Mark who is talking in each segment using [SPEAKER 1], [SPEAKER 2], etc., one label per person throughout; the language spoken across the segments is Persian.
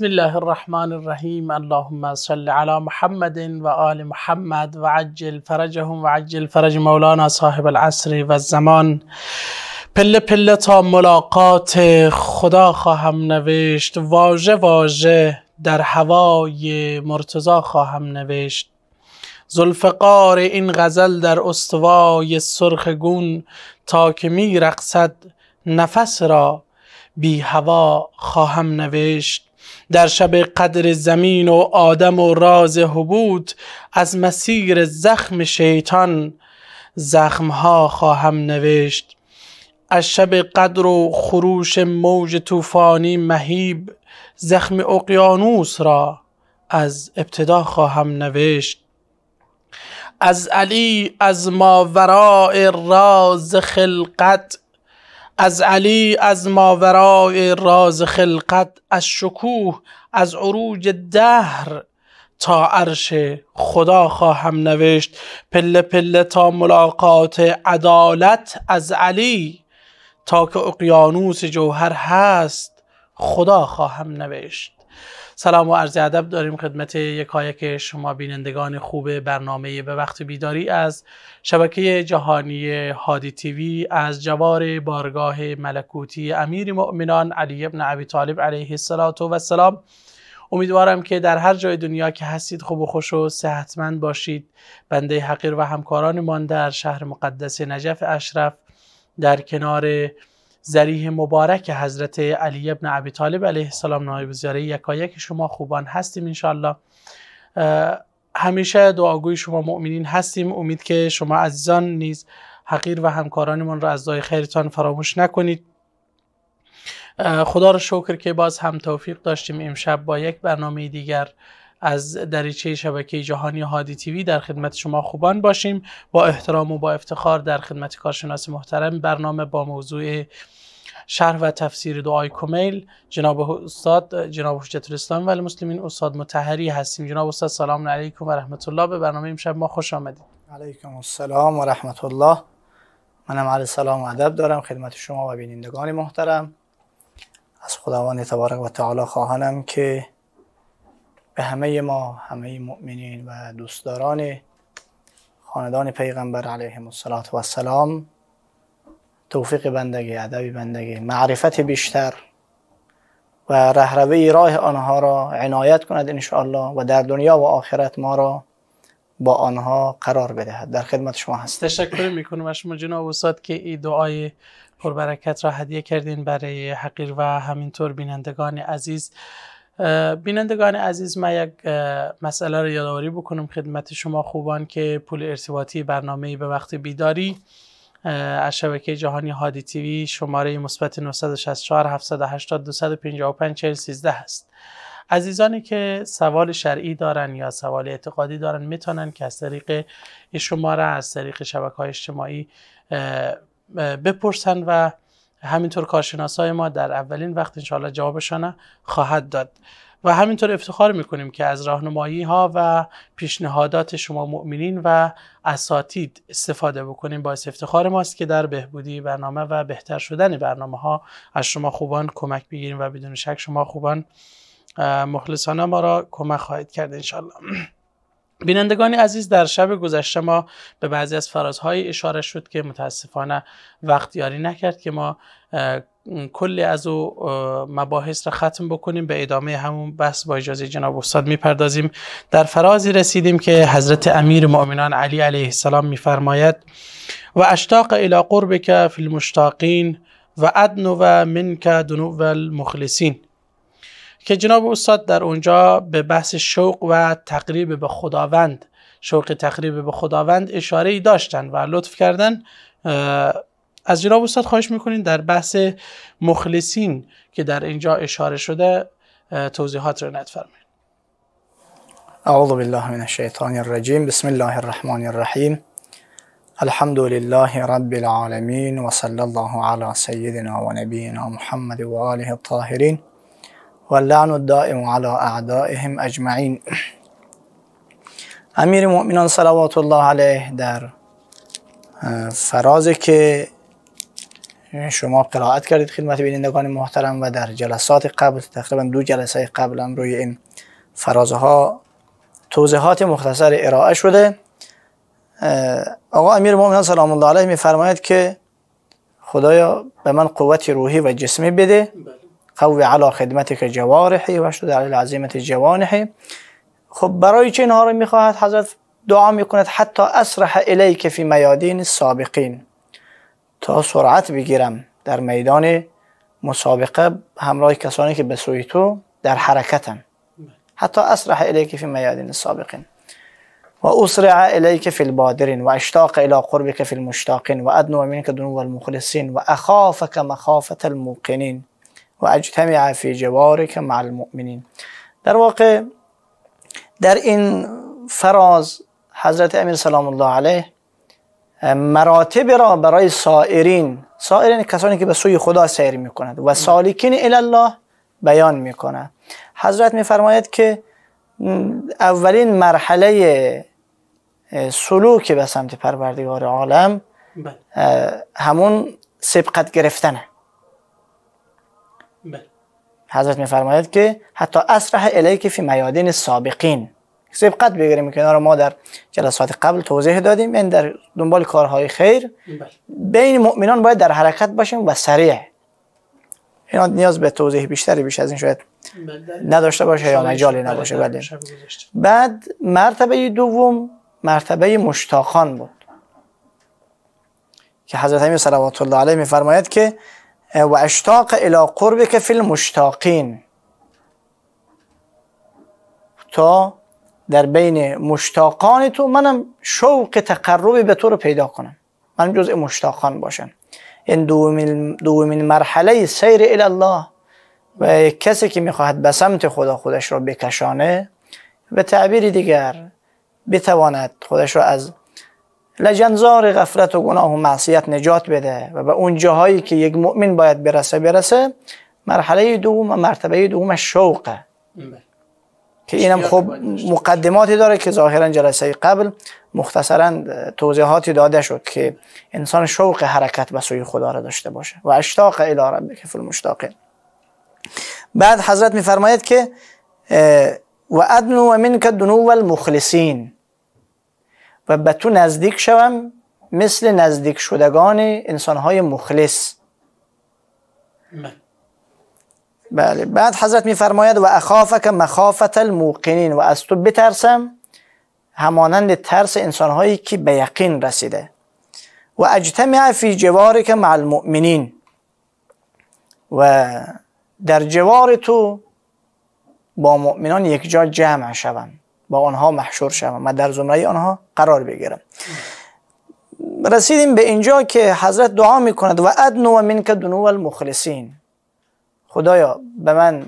[SPEAKER 1] بسم الله الرحمن الرحیم اللهم صل علی محمد و آل محمد و عجل فرجهم و عجل فرج مولانا صاحب العصر و زمان پله پله تا ملاقات خدا خواهم نوشت واژه واژه در هوای مرتضا خواهم نوشت زلفقار این غزل در استوای سرخ گون تا که می رقصد نفس را بی هوا خواهم نوشت در شب قدر زمین و آدم و راز حبود از مسیر زخم شیطان زخمها خواهم نوشت از شب قدر و خروش موج طوفانی مهیب زخم اقیانوس را از ابتدا خواهم نوشت از علی از ماورای راز خلقت از علی از ماورای راز خلقت از شکوه از عروج دهر تا عرش خدا خواهم نوشت پله پله تا ملاقات عدالت از علی تا که اقیانوس جوهر هست خدا خواهم نوشت سلام و عرض ادب داریم خدمت یکایک شما بینندگان خوب برنامه به وقت بیداری از شبکه جهانی هادی تیوی از جوار بارگاه ملکوتی امیر مؤمنان علی ابن ابی طالب علیه السلام امیدوارم که در هر جای دنیا که هستید خوب و خوش و صحتمند باشید بنده حقیر و همکارانمان در شهر مقدس نجف اشرف در کنار زریح مبارک حضرت علی ابن ابی طالب علیه السلام نایب زیاره یکایک شما خوبان هستیم انشالله همیشه دعاگوی شما مؤمنین هستیم امید که شما عزیزان نیز حقیر و همکارانمون را از دای خیرتان فراموش نکنید خدا را شکر که باز هم توفیق داشتیم امشب با یک برنامه دیگر از دریچه شبکه جهانی هادی تیوی در خدمت شما خوبان باشیم با احترام و با افتخار در خدمت کارشناس محترم برنامه با موضوع شرح و تفسیر دعای کمیل جناب استاد جناب حجت الاسلام ولی مسلمین استاد متحری هستیم جناب استاد سلام علیکم و رحمت
[SPEAKER 2] الله به برنامه امشب ما خوش آمدید علیکم السلام و رحمت الله منم علی سلام و ادب دارم خدمت شما و بینندگان محترم از خداوند تبارک و تعالی خواهانم که به همه ما همه مؤمنین و دوستداران خاندان پیغمبر علیه الصلات و سلام توفیق بندگی ادب بندگی معرفت بیشتر و رهروی راه آنها را عنایت کند انشاءالله و در دنیا و آخرت ما را با آنها قرار بدهد در خدمت شما هست
[SPEAKER 1] تشکر میکنم از شما جناب استاد که این دعای پربرکت را هدیه کردین برای حقیر و همینطور بینندگان عزیز بینندگان عزیز من یک مسئله رو یادآوری بکنم خدمت شما خوبان که پول ارتباطی برنامه به وقت بیداری از شبکه جهانی هادی تیوی شماره مثبت 964 780 255 413 هست عزیزانی که سوال شرعی دارن یا سوال اعتقادی دارن میتونن که از طریق شماره از طریق شبکه های اجتماعی بپرسن و همینطور کارشناس های ما در اولین وقت انشاءالله جوابشان خواهد داد و همینطور افتخار میکنیم که از راهنمایی ها و پیشنهادات شما مؤمنین و اساتید استفاده بکنیم باعث افتخار ماست که در بهبودی برنامه و بهتر شدن برنامه ها از شما خوبان کمک بگیریم و بدون شک شما خوبان مخلصانه ما را کمک خواهید کرد انشالله بینندگان عزیز در شب گذشته ما به بعضی از فرازهای اشاره شد که متاسفانه وقت یاری نکرد که ما کلی از او مباحث را ختم بکنیم به ادامه همون بحث با اجازه جناب استاد میپردازیم در فرازی رسیدیم که حضرت امیر مؤمنان علی علیه السلام میفرماید و اشتاق الی قربک فی المشتاقین و ادنو و منک دنو المخلصین که جناب استاد در اونجا به بحث شوق و تقریب به خداوند شوق تقریب به خداوند اشاره ای داشتن و لطف کردن از جناب استاد خواهش میکنین در بحث مخلصین که در اینجا اشاره شده توضیحات رو ندفرمایید
[SPEAKER 2] اعوذ بالله من الشیطان الرجیم بسم الله الرحمن الرحیم الحمد لله رب العالمین و صلی الله علی سیدنا و نبینا محمد و آله الطاهرین واللعن الدائم على اعدائهم اجمعین امیر مؤمنان صلوات الله علیه در فرازی که شما قرائت کردید خدمت بینندگان محترم و در جلسات قبل تقریبا دو جلسه قبل روی این فرازها توضیحات مختصر ارائه شده آقا امیر مؤمنان سلام الله علیه فرماید که خدایا به من قوت روحی و جسمی بده قوی علا خدمت که جوارحی و شد علی عظیمت جوانحی خب برای چه اینها رو میخواهد حضرت دعا میکند حتی اسرح الیک فی میادین سابقین تا سرعت بگیرم در میدان مسابقه همراه کسانی که به سوی تو در حرکتن حتی اسرح الیک فی میادین سابقین و اسرع الیک فی البادرین و اشتاق الی قربک فی المشتاقین و ادنو منک دنو المخلصین و اخافک مخافت الموقنین و اجتمع فی که مع المؤمنین در واقع در این فراز حضرت امیر سلام الله علیه مراتب را برای سائرین سائرین کسانی که به سوی خدا سیر می کند و سالکین الله بیان می حضرت میفرماید که اولین مرحله سلوک به سمت پروردگار عالم بله. همون سبقت گرفتنه حضرت میفرماید که حتی اسرح الیک فی میادین سابقین سبقت بگیریم اینا رو ما در جلسات قبل توضیح دادیم این یعنی در دنبال کارهای خیر بله. بین مؤمنان باید در حرکت باشیم و سریع اینا نیاز به توضیح بیشتری بیش از این شاید بله. نداشته باشه یا مجالی بله، نباشه بعد مرتبه دوم مرتبه مشتاقان بود که حضرت امیر صلوات الله علیه میفرماید که و اشتاق الی قربک فی المشتاقین تا در بین مشتاقان تو منم شوق تقرب به تو رو پیدا کنم من جزء مشتاقان باشم این دومین, مرحله سیر الی الله و کسی که میخواهد به سمت خدا خودش رو بکشانه به تعبیر دیگر بتواند خودش را از لجنزار غفلت و گناه و معصیت نجات بده و به اون جاهایی که یک مؤمن باید برسه برسه مرحله دوم و مرتبه دوم شوقه که اینم خب مقدماتی داره که ظاهرا جلسه قبل مختصرا توضیحاتی داده شد که انسان شوق حرکت به سوی خدا را داشته باشه و اشتاق الی ربک المشتاق بعد حضرت میفرماید که و ادنو و منک دنو المخلصین و به تو نزدیک شوم مثل نزدیک شدگان انسانهای مخلص بله بعد حضرت میفرماید و اخافک مخافت الموقنین و از تو بترسم همانند ترس انسانهایی که به یقین رسیده و اجتمع فی جوارک مع المؤمنین و در جوار تو با مؤمنان یک جا جمع شوم با آنها محشور شوم و در زمره آنها قرار بگیرم رسیدیم به اینجا که حضرت دعا می کند و ادنو و منک دنو المخلصین خدایا به من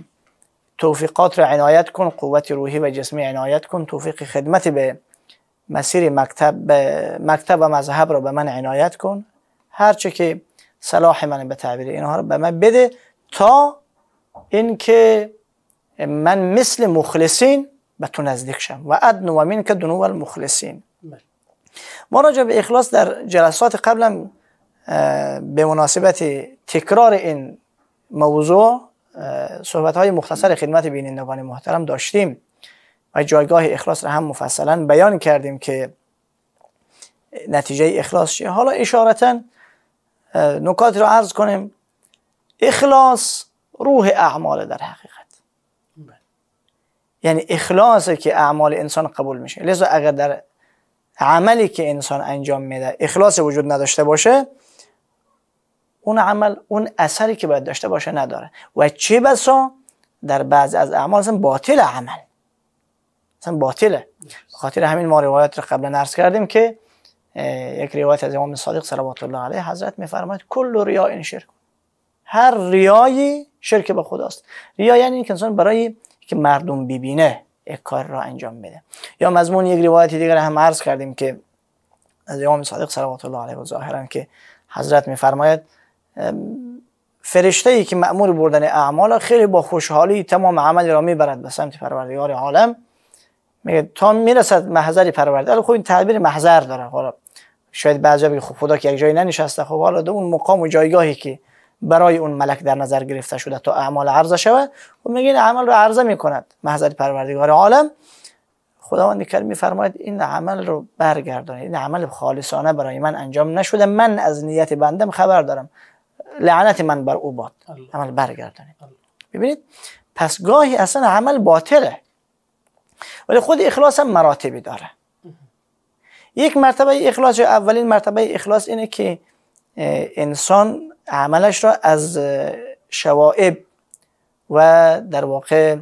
[SPEAKER 2] توفیقات را عنایت کن قوت روحی و جسمی عنایت کن توفیق خدمت به مسیر مکتب مکتب و مذهب را به من عنایت کن هرچه که صلاح من به تعبیر اینها را به من بده تا اینکه من مثل مخلصین به تو نزدیک شم و ادنو و من که دنو المخلصین ما راجع به اخلاص در جلسات قبلم به مناسبت تکرار این موضوع صحبت های مختصر خدمت بینندگان محترم داشتیم و جایگاه اخلاص را هم مفصلا بیان کردیم که نتیجه اخلاص چیه حالا اشارتا نکات را عرض کنیم اخلاص روح اعمال در حقیقت یعنی اخلاص که اعمال انسان قبول میشه لذا اگر در عملی که انسان انجام میده اخلاص وجود نداشته باشه اون عمل اون اثری که باید داشته باشه نداره و چه بسا در بعض از اعمال اصلا باطل عمل اصلا باطله خاطر همین ما روایت رو قبلا نرس کردیم که یک روایت از امام صادق صلوات الله علیه حضرت میفرماید کل ریا این شرک هر ریایی شرک به خداست ریا یعنی اینکه انسان برای که مردم ببینه یک کار را انجام میده یا مضمون یک روایت دیگر هم عرض کردیم که از امام صادق صلوات الله علیه و ظاهرا که حضرت میفرماید فرشته ای که مأمور بردن اعمال خیلی با خوشحالی تمام عمل را میبرد به سمت پروردگار عالم میگه تا میرسد محضر پروردگار خب این تعبیر محضر داره حالا شاید بعضی بگه خب خدا که یک جایی ننشسته خب حالا اون مقام و جایگاهی که برای اون ملک در نظر گرفته شده تا اعمال عرضه شود و خب میگه عمل رو عرضه میکند محضر پروردگار عالم خداوند کریم میفرماید این عمل رو برگردانید این عمل خالصانه برای من انجام نشده من از نیت بندم خبر دارم لعنت من بر او باد عمل برگردانید ببینید پس گاهی اصلا عمل باطله ولی خود اخلاص هم مراتبی داره یک مرتبه اخلاص اولین مرتبه اخلاص اینه که انسان عملش را از شوائب و در واقع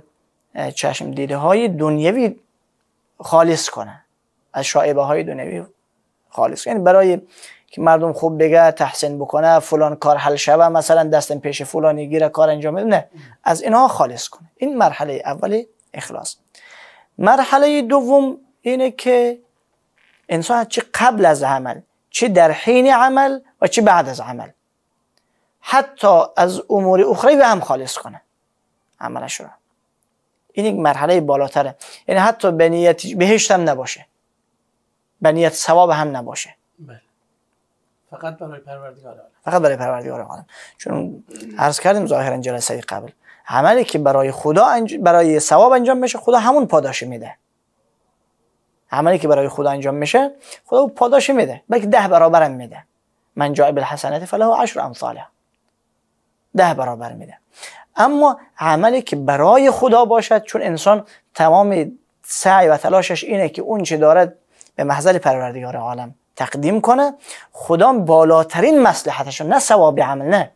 [SPEAKER 2] چشم دیده های دنیوی خالص کنه از شائبه های دنیوی خالص یعنی برای که مردم خوب بگه تحسین بکنه فلان کار حل شوه مثلا دستم پیش فلانی گیره کار انجام بده نه از اینها خالص کنه این مرحله اول اخلاص مرحله دوم اینه که انسان چه قبل از عمل چه در حین عمل و چه بعد از عمل حتی از امور اخری به هم خالص کنه عملش رو این یک مرحله بالاتره یعنی حتی به نیت بهشت هم نباشه به نیت ثواب هم نباشه
[SPEAKER 1] بله. فقط برای پروردگار
[SPEAKER 2] فقط برای پروردگار عالم چون عرض کردیم ظاهرا جلسه قبل عملی که برای خدا انج... برای ثواب انجام میشه خدا همون پاداش میده عملی که برای خدا انجام میشه خدا پاداش میده بلکه ده برابرم میده من جای بالحسنات فله عشر امثالها ده برابر میده اما عملی که برای خدا باشد چون انسان تمام سعی و تلاشش اینه که اون چه دارد به محضر پروردگار عالم تقدیم کنه خدا بالاترین مسلحتشون نه ثواب عمل نه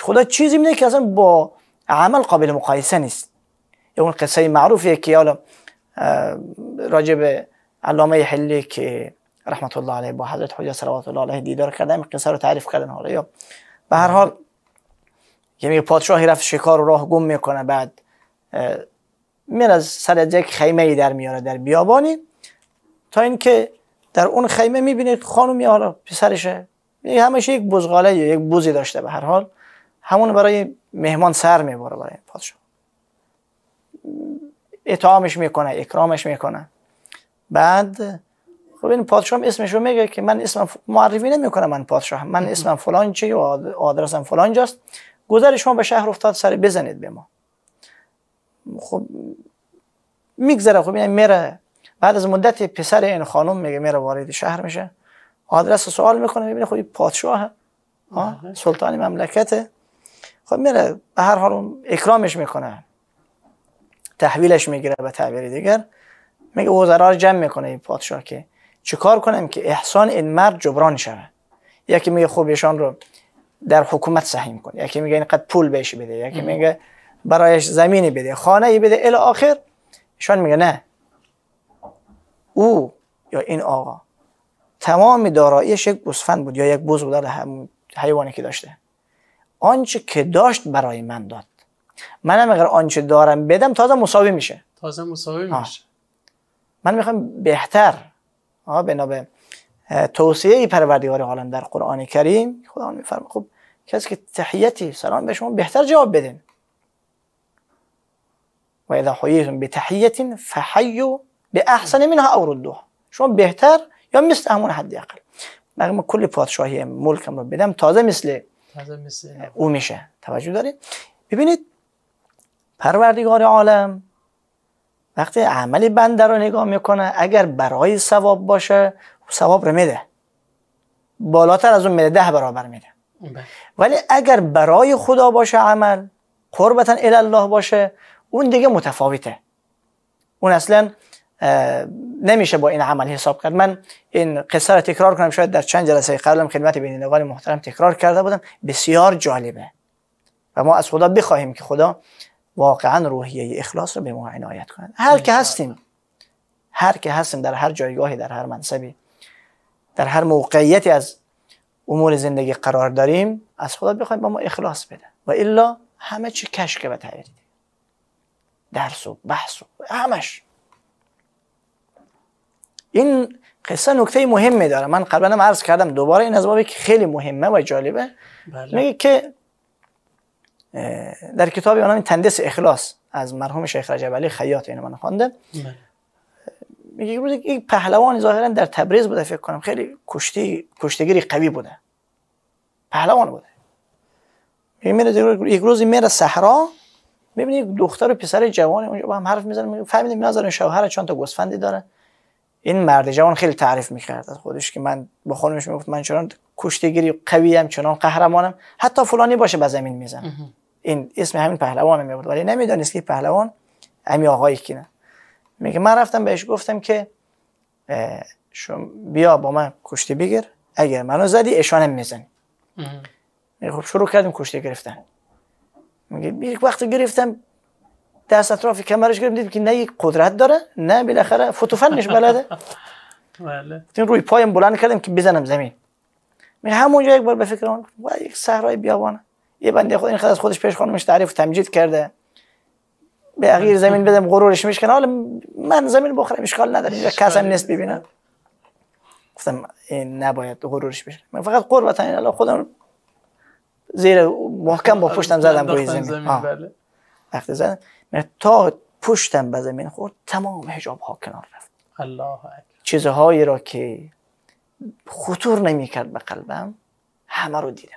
[SPEAKER 2] خدا چیزی میده که اصلا با عمل قابل مقایسه نیست اون قصه معروفیه که حالا راجب علامه حلی که رحمت الله علیه با حضرت حجا صلوات الله علیه دیدار کردن قصه رو تعریف کردن حالا به هر حال یعنی پادشاهی رفت شکار و راه گم میکنه بعد میره از سر یک خیمه ای در میاره در بیابانی تا اینکه در اون خیمه میبینه خانومی حالا پسرشه یعنی همش یک بزغاله یا یک بوزی داشته به هر حال همون برای مهمان سر میبره برای پادشاه اطعامش میکنه اکرامش میکنه بعد خب این پادشاه اسمش رو میگه که من اسمم معرفی نمیکنه من پادشاه من اسمم فلان چیه و آدرسم فلان جاست گذر شما به شهر افتاد سر بزنید به ما خب میگذره خب یعنی میره بعد از مدت پسر این خانم میگه میره وارد شهر میشه آدرس سوال میکنه میبینه خب پادشاه آره. سلطان مملکته خب میره به هر حال اکرامش میکنه تحویلش میگیره به تعبیر دیگر میگه وزرا جمع میکنه این پادشاه که چیکار کنم که احسان این مرد جبران شود یکی میگه خب ایشان رو در حکومت سهم کنه یکی میگه اینقدر پول بهش بده یکی میگه برایش زمینی بده خانه ای بده الی آخر شلون میگه نه او یا این آقا تمام داراییش یک گوسفند بود یا یک بز بود هم حیوانی که داشته آنچه که داشت برای من داد منم اگر آنچه دارم بدم تازه مساوی میشه تازه مساوی میشه من میخوام بهتر آه بنا توصیه پروردگار عالم در قرآن کریم خدا میفرم خب کسی که تحیتی سلام به شما بهتر جواب بدین و اذا حییتم به تحییتین فحیو به احسن منها او شما بهتر یا مثل همون حد اقل ما کل پادشاهی ملکم رو بدم تازه مثل,
[SPEAKER 1] تازه مثل او
[SPEAKER 2] میشه توجه دارید ببینید پروردگار عالم وقتی عمل بنده رو نگاه میکنه اگر برای ثواب باشه ثواب رو میده بالاتر از اون میده ده برابر میده بله. ولی اگر برای خدا باشه عمل قربتا الله باشه اون دیگه متفاوته اون اصلا نمیشه با این عمل حساب کرد من این قصه رو تکرار کنم شاید در چند جلسه قبلم خدمت بینندگان محترم تکرار کرده بودم بسیار جالبه و ما از خدا بخواهیم که خدا واقعا روحیه اخلاص رو به ما عنایت کنه هر که هستیم هر که هستیم در هر جایگاهی در هر منصبی در هر موقعیتی از امور زندگی قرار داریم از خدا بخوایم با ما اخلاص بده و الا همه چی کشکه و تغییر درس و بحث و همش این قصه نکته مهمی داره من قبلا هم عرض کردم دوباره این از بابی که خیلی مهمه و جالبه بله. میگه که در کتابی به تندس اخلاص از مرحوم شیخ رجب علی خیاط اینو من خوانده بله. یک روز یک پهلوانی ظاهرا در تبریز بوده فکر کنم خیلی کشتی کشتگیری قوی بوده پهلوان بوده میره یک روزی میره صحرا میبینی یک دختر و پسر جوان اونجا با هم حرف میزنن میگه فهمیدیم نظر شوهر چند تا گوسفندی داره این مرد جوان خیلی تعریف میکرد از خودش که من با خانمش میگفت من چنان کشتگیری قوی ام چنان قهرمانم حتی فلانی باشه به زمین میزن این اسم همین پهلوان میبود ولی نمیدونست که پهلوان امی آقای کینه میگه من رفتم بهش گفتم که شما بیا با من کشتی بگیر اگر منو زدی اشانم میزنی میگه خب شروع کردیم کشتی گرفتن میگه یک وقت گرفتم دست اطراف کمرش گرفتم دیدم که نه یک قدرت داره نه بالاخره فوتوفنش بلده بله روی پایم بلند کردم که بزنم زمین میگه همونجا یک بار به فکر اون یک صحرای بیابانه یه بنده خود این خود از خودش پیش خانمش تعریف و تمجید کرده به اغیر زمین بدم غرورش میشکنه حالا من زمین بخورم اشکال نداره اینجا هم نیست ببینم گفتم نباید غرورش بشه من فقط قربت الله خودم زیر محکم با پشتم زدم روی زمین بله. وقتی زدم من تا پشتم به زمین خورد تمام حجاب ها کنار رفت الله چیزهایی را که خطور نمی کرد به قلبم همه رو دیدم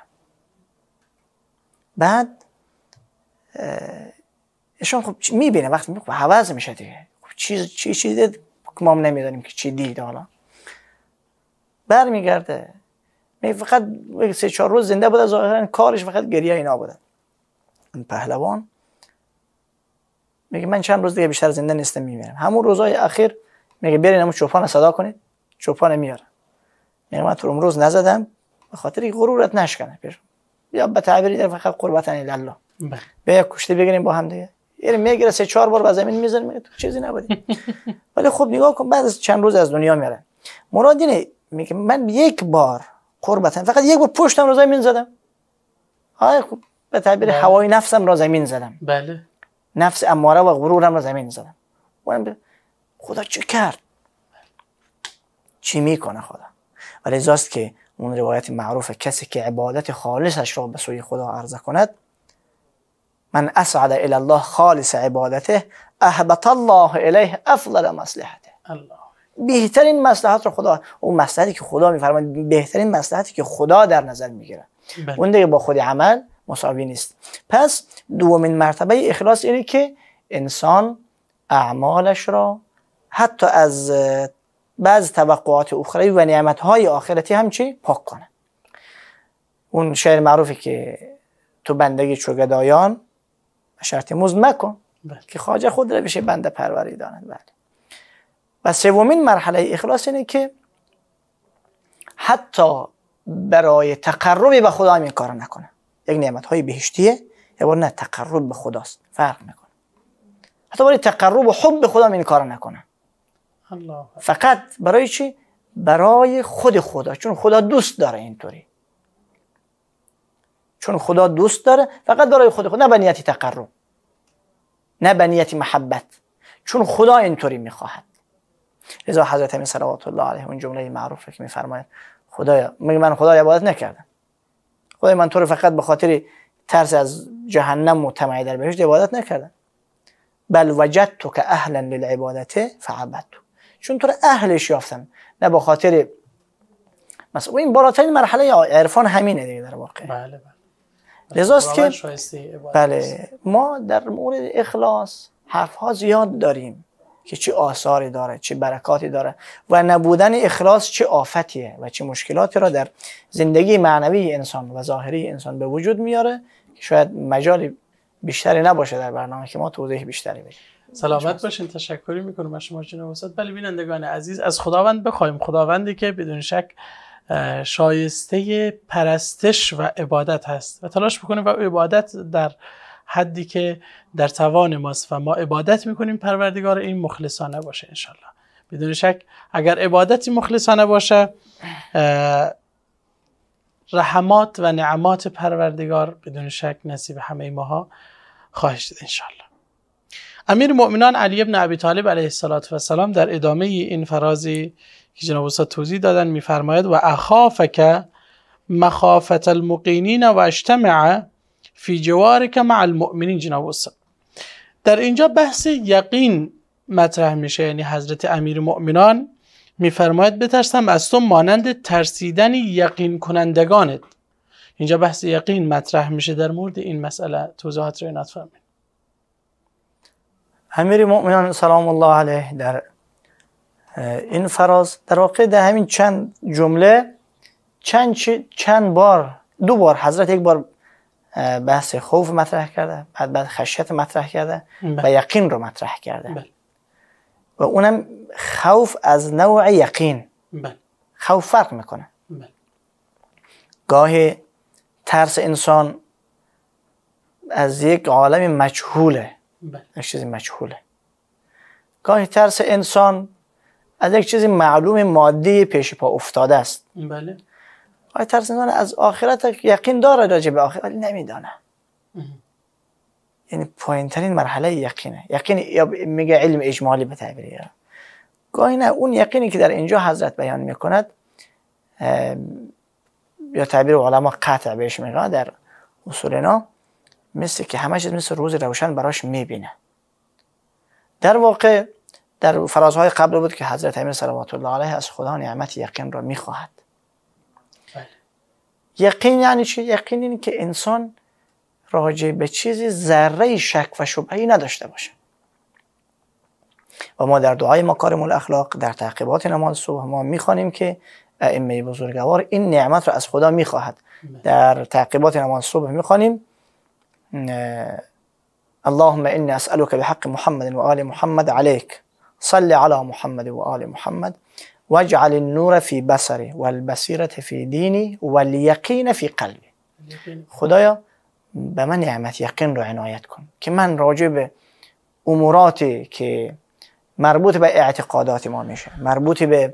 [SPEAKER 2] بعد نشون خب میبینه وقتی خب عوض میشه دیگه خب چیز چی چیز ما هم نمیدانیم که چی دید حالا برمیگرده می فقط سه چهار روز زنده بود ظاهرا کارش فقط گریه اینا بوده این پهلوان میگه من چند روز دیگه بیشتر زنده نیستم میمیرم همون روزای اخیر میگه برین همون چوپان صدا کنید چوپان میاره میگه من تو امروز نزدم به خاطر غرورت نشکنه پیش یا به تعبیری در فقط قربتن الله بله. بیا کشته بگیریم با هم دیگه یعنی میگیره سه چهار بار به زمین میزنه میگه تو چیزی نبودی ولی خب نگاه کن بعد از چند روز از دنیا میره مراد اینه میگه من یک بار قربتم فقط یک بار پشتم رو زمین زدم آخ خب به تعبیر بله. هوای نفسم را زمین زدم بله نفس اماره و غرورم را زمین زدم خدا چه کرد چی میکنه خدا ولی زاست که اون روایت معروف کسی که عبادت خالصش را به سوی خدا عرضه کند من اسعد الى الله خالص عبادته اهبط الله الیه افضل مصلحته الله بهترین مصلحت رو خدا اون مصلحتی که خدا میفرماید بهترین مصلحتی که خدا در نظر میگیره بله. اون دیگه با خود عمل مساوی نیست پس دومین مرتبه اخلاص اینه که انسان اعمالش را حتی از بعض توقعات اخروی و های آخرتی هم چی پاک کنه اون شعر معروفی که تو بندگی چو شرط مزد مکن بله. که خواجه خود را بشه بنده پروری داند بله و سومین مرحله اخلاص اینه که حتی برای تقربی به خدا هم این کار نکنه یک نعمت های بهشتیه یا نه تقرب به خداست فرق میکنه حتی برای تقرب و حب به خدا هم این کار نکنه فقط برای چی؟ برای خود خدا چون خدا دوست داره اینطوری چون خدا دوست داره فقط برای خود خود نه به نیت تقرب نه به محبت چون خدا اینطوری میخواهد رضا حضرت امین صلوات الله علیه اون جمله معروفه که میفرماید خدایا میگه من خدا عبادت نکردم خدای من تو رو فقط به خاطر ترس از جهنم و تمعی در بهشت عبادت نکردم بل وجدت تو که اهلا للعبادت فعبدت چون تو رو اهلش یافتم نه به خاطر مثلا این بالاترین مرحله عرفان همینه دیگه در واقع بله. بله. لذاست که بله ما در مورد اخلاص حرف ها زیاد داریم که چه آثاری داره چه برکاتی داره و نبودن اخلاص چه آفتیه و چه مشکلاتی را در زندگی معنوی انسان و ظاهری انسان به وجود میاره که شاید مجال بیشتری نباشه در برنامه که ما توضیح بیشتری بدیم
[SPEAKER 1] سلامت باشین تشکر میکنم از شما جناب استاد بله بینندگان عزیز از خداوند بخوایم خداوندی که بدون شک شایسته پرستش و عبادت هست و تلاش بکنیم و عبادت در حدی که در توان ماست و ما عبادت میکنیم پروردگار این مخلصانه باشه انشالله بدون شک اگر عبادتی مخلصانه باشه رحمات و نعمات پروردگار بدون شک نصیب همه ماها خواهش دید انشالله امیر مؤمنان علی ابن ابی طالب علیه السلام در ادامه این فرازی که جناب توضیح دادن میفرماید و اخافک مخافت المقینین و اجتمع فی جوارک مع المؤمنین جناب استاد در اینجا بحث یقین مطرح میشه یعنی حضرت امیر مؤمنان میفرماید بترسم از تو مانند ترسیدن یقین کنندگانت اینجا بحث یقین مطرح میشه در مورد این مسئله توضیحات رو اینات فرمید
[SPEAKER 2] امیر مؤمنان سلام الله علیه در این فراز در واقع در همین چند جمله چند, چند بار دو بار حضرت یک بار بحث خوف مطرح کرده بعد بعد خشیت مطرح کرده بله. و یقین رو مطرح کرده بله. و اونم خوف از نوع یقین بله. خوف فرق میکنه گاهی ترس انسان از یک عالم مجهوله از چیزی مجهوله گاهی ترس انسان از یک چیزی معلوم مادی پیش پا افتاده است بله آیا ترسندان از آخرت یقین داره راجع به آخرت ولی نمیدانه یعنی پایین ترین مرحله یقینه یقین یا میگه علم اجمالی به تعبیری گاهی نه اون یقینی که در اینجا حضرت بیان میکند یا تعبیر علما قطع بهش میگه در اصولنا مثل که همه چیز مثل روز روشن براش میبینه در واقع در فرازهای قبل بود که حضرت امیر صلی الله علیه از خدا نعمت یقین را میخواهد بله. یقین یعنی چی؟ یقین این که انسان راجع به چیزی ذره شک و شبهی نداشته باشه و ما در دعای مکارم الاخلاق در تعقیبات نماز صبح ما میخوانیم که ائمه بزرگوار این نعمت را از خدا میخواهد بله. در تعقیبات نماز صبح میخوانیم اللهم انی به بحق محمد و آل محمد علیک صل علی محمد و آل محمد واجعل النور فی بصری و البصیرت فی دینی و الیقین فی قلبی خدایا به من نعمت یقین رو عنایت کن که من راجع به اموراتی که مربوط به اعتقادات ما میشه مربوط به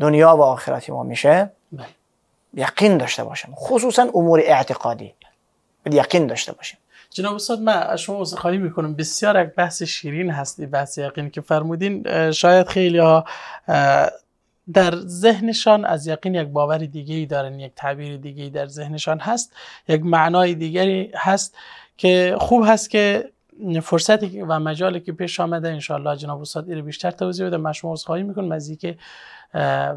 [SPEAKER 2] دنیا و آخرت ما میشه بله. یقین داشته باشم خصوصا امور اعتقادی به یقین داشته باشیم
[SPEAKER 1] جناب استاد من از شما عذرخواهی میکنم بسیار یک بحث شیرین هستی بحث یقین که فرمودین
[SPEAKER 2] شاید خیلی
[SPEAKER 1] ها در ذهنشان از یقین یک باور دیگه ای دارن یک تعبیر دیگه ای در ذهنشان هست یک معنای دیگری هست که خوب هست که فرصتی و مجالی که پیش آمده انشالله جناب استاد ایره بیشتر توضیح بده من شما عذرخواهی میکنم از که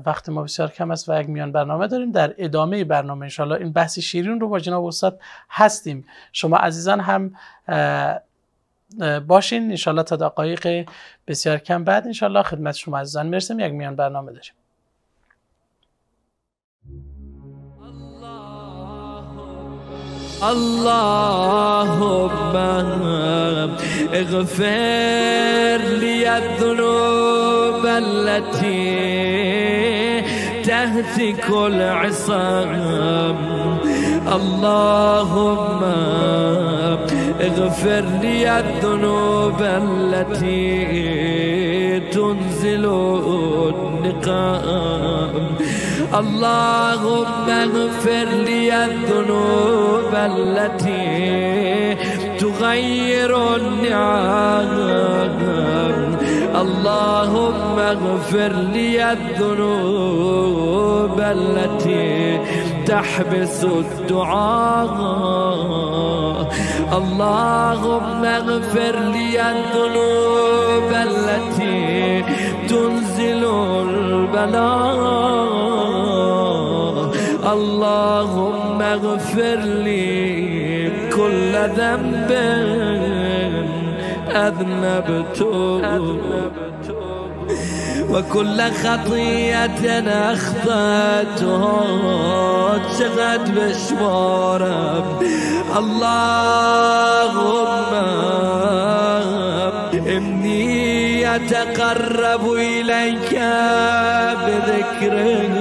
[SPEAKER 1] وقت ما بسیار کم است و یک میان برنامه داریم در ادامه برنامه انشالله این بحث شیرین رو با جناب استاد هستیم شما عزیزان هم باشین انشالله تا دقایق بسیار کم بعد انشالله خدمت شما عزیزان مرسیم یک میان برنامه داریم
[SPEAKER 3] اغفر لي الذنوب التي تهتك العصام اللهم اغفر لي الذنوب التي تنزل النقام اللهم اغفر لي الذنوب التي تغير النعم اللهم اغفر لي الذنوب التي تحبس الدعاء اللهم اغفر لي الذنوب التي تنزل البلاء اللهم اغفر لي كل ذنب أذنبته وكل خطية أخطأته شغت بشوارب اللهم إني أتقرب إليك بذكرك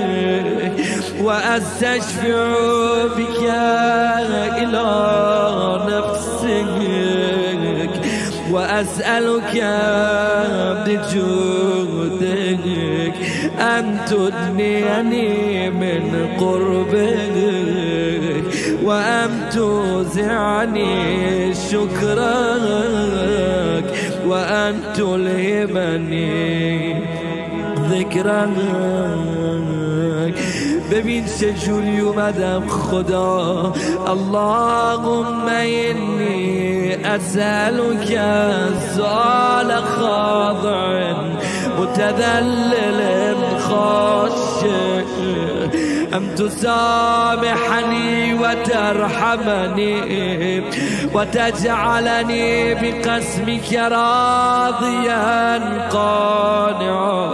[SPEAKER 3] وأستشفع بك أسألك بجودك أن تدنيني من قربك وأن توزعني شكرك وأن تلهمني ذكرك ببين چه جوری خدا اللهم إني أسألك سؤال خاضع متذلل خاشع أم تسامحني وترحمني وتجعلني بقسمك راضيا قانعا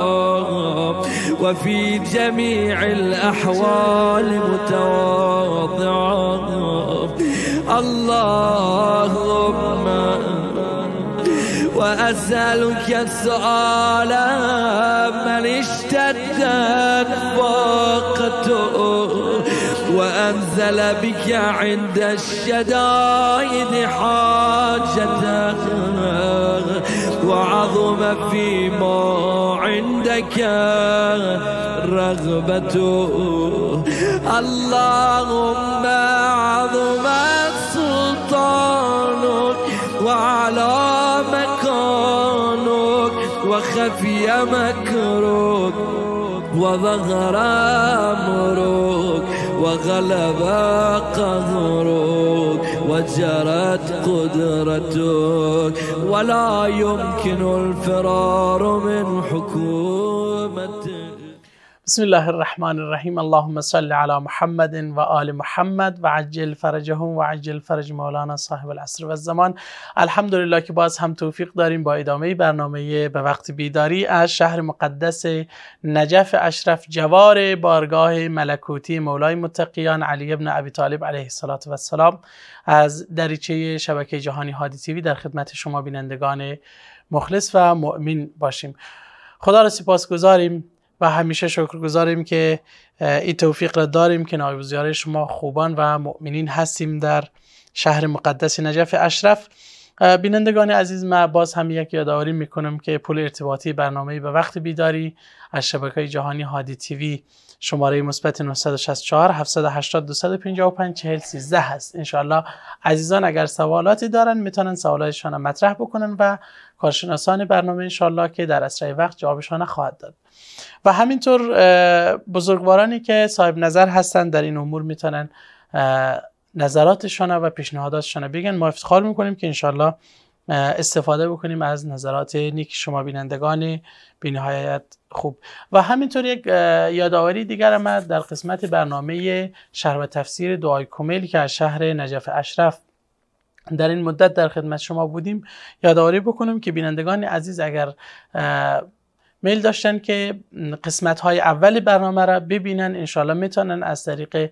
[SPEAKER 3] وفي جميع الأحوال متواضعا اللهم وأسألك السؤال من اشتدت فاقته وأنزل بك عند الشدائد حاجته وعظم فيما عندك رغبته اللهم عظمت على مكانك وخفي مكرك وظهر أمرك وغلب قهرك وجرت قدرتك ولا يمكن الفرار من حكومك
[SPEAKER 1] بسم الله الرحمن الرحیم اللهم صل علی محمد و آل محمد و عجل فرجهم و عجل فرج مولانا صاحب العصر و الزمان الحمدلله که باز هم توفیق داریم با ادامه برنامه به وقت بیداری از شهر مقدس نجف اشرف جوار بارگاه ملکوتی مولای متقیان علی ابن ابی طالب علیه السلام و السلام از دریچه شبکه جهانی هادی تیوی در خدمت شما بینندگان مخلص و مؤمن باشیم خدا را سپاس گذاریم و همیشه شکرگزاریم که این توفیق را داریم که نایب شما خوبان و مؤمنین هستیم در شهر مقدس نجف اشرف بینندگان عزیز ما باز هم یک یادآوری میکنم که پول ارتباطی برنامه به وقت بیداری از شبکه جهانی هادی تیوی شماره مثبت 964 780 255 40 13 هست انشالله عزیزان اگر سوالاتی دارن میتونن سوالاتشان مطرح بکنن و کارشناسان برنامه انشالله که در اسرع وقت جوابش خواهد داد و همینطور بزرگوارانی که صاحب نظر هستند در این امور میتونن نظراتشان و پیشنهاداتشان بگن ما افتخار میکنیم که انشالله استفاده بکنیم از نظرات نیک شما بینندگان بینهایت خوب و همینطور یک یادآوری دیگر هم در قسمت برنامه شهر و تفسیر دعای کمیل که از شهر نجف اشرف در این مدت در خدمت شما بودیم یادآوری بکنم که بینندگان عزیز اگر میل داشتن که قسمت های اول برنامه را ببینن انشالله میتونن از طریق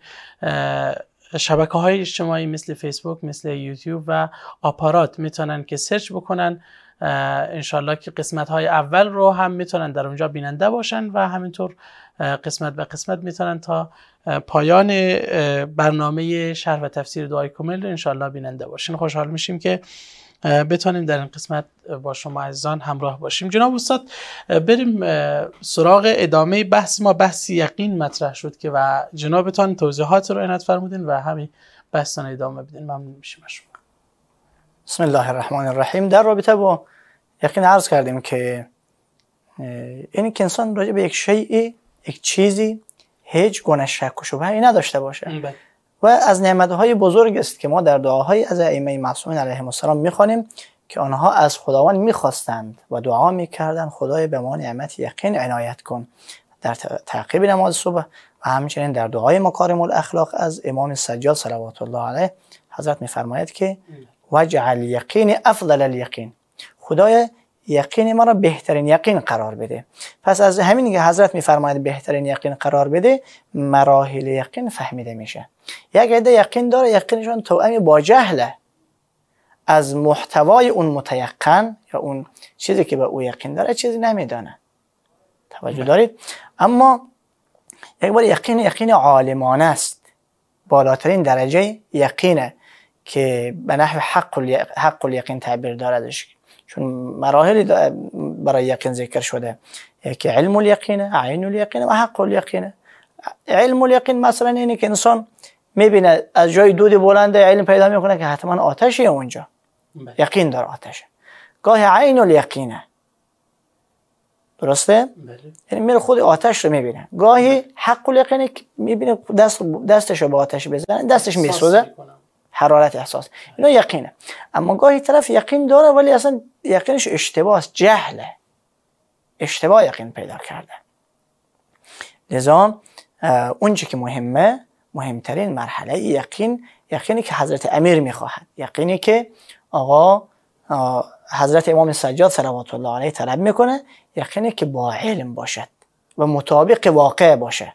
[SPEAKER 1] شبکه های اجتماعی مثل فیسبوک مثل یوتیوب و آپارات میتونن که سرچ بکنن انشالله که قسمت های اول رو هم میتونن در اونجا بیننده باشن و همینطور قسمت به قسمت میتونن تا پایان برنامه شهر و تفسیر دعای کمل رو انشالله بیننده باشین خوشحال میشیم که بتانیم در این قسمت با شما عزیزان همراه باشیم جناب استاد بریم سراغ ادامه بحث ما بحث یقین مطرح شد که و جنابتان توضیحات رو عنایت فرمودین و همین بحثان ادامه بدین ممنون میشیم از شما
[SPEAKER 2] بسم الله الرحمن الرحیم در رابطه با یقین عرض کردیم که این که انسان راجع به یک شیء یک چیزی هیچ گونه شک و شبهه نداشته باشه بله. و از نعمتهای بزرگ است که ما در دعاهای از ائمه معصومین علیهم السلام میخوانیم که آنها از خداوند میخواستند و دعا میکردند خدای به ما نعمت یقین عنایت کن در تعقیب نماز صبح و همچنین در دعای مکارم الاخلاق از امام سجاد صلوات الله علیه حضرت میفرماید که وجعل یقین افضل الیقین خدای یقین ما را بهترین یقین قرار بده پس از همین که حضرت میفرماید بهترین یقین قرار بده مراحل یقین فهمیده میشه یک عده یقین داره یقینشون توأم با جهله از محتوای اون متیقن یا اون چیزی که به او یقین داره چیزی نمیدانه توجه بله. دارید اما یک بار یقین یقین عالمانه است بالاترین درجه یقینه که به نحو حق, الیقین تعبیر داردش چون مراحلی برای یقین ذکر شده یکی علم الیقین عین الیقین و حق الیقین علم الیقین مثلا اینه که انسان میبینه از جای دود بلند علم پیدا میکنه که حتما آتشه اونجا بله. یقین داره آتش گاه عین الیقینه درسته؟ بله. یعنی میره خود آتش رو میبینه گاهی بله. حق الیقینه میبینه دست دستش رو به آتش بزنه دستش میسوزه حرارت احساس اینا یقینه اما گاهی طرف یقین داره ولی اصلا یقینش اشتباه است جهله اشتباه یقین پیدا کرده لذا اونچه که مهمه مهمترین مرحله یقین یقینی که حضرت امیر میخواهد یقینی که آقا حضرت امام سجاد صلوات الله علیه طلب میکنه یقینی که با علم باشد و مطابق واقع باشه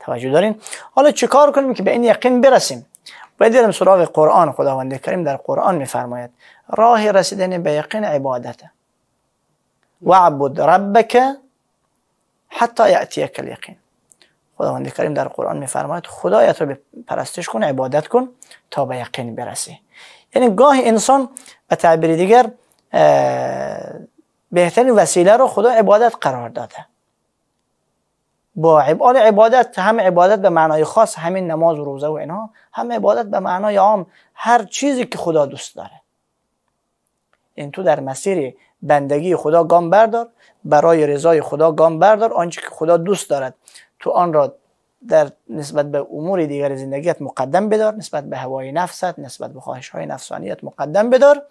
[SPEAKER 2] توجه دارین حالا چیکار کنیم که به این یقین برسیم باید سراغ قرآن خداوند کریم در قرآن میفرماید راه رسیدن به یقین عبادت عبد ربک حتی یأتیک الیقین خداوند کریم در قرآن میفرماید خدایت رو پرستش کن عبادت کن تا به یقین برسی یعنی گاه انسان به تعبیر دیگر بهترین وسیله رو خدا عبادت قرار داده با عبادت هم عبادت به معنای خاص همین نماز و روزه و اینها هم عبادت به معنای عام هر چیزی که خدا دوست داره این یعنی تو در مسیر بندگی خدا گام بردار برای رضای خدا گام بردار آنچه که خدا دوست دارد تو آن را در نسبت به امور دیگر زندگیت مقدم بدار نسبت به هوای نفست نسبت به خواهش های نفسانیت مقدم بدار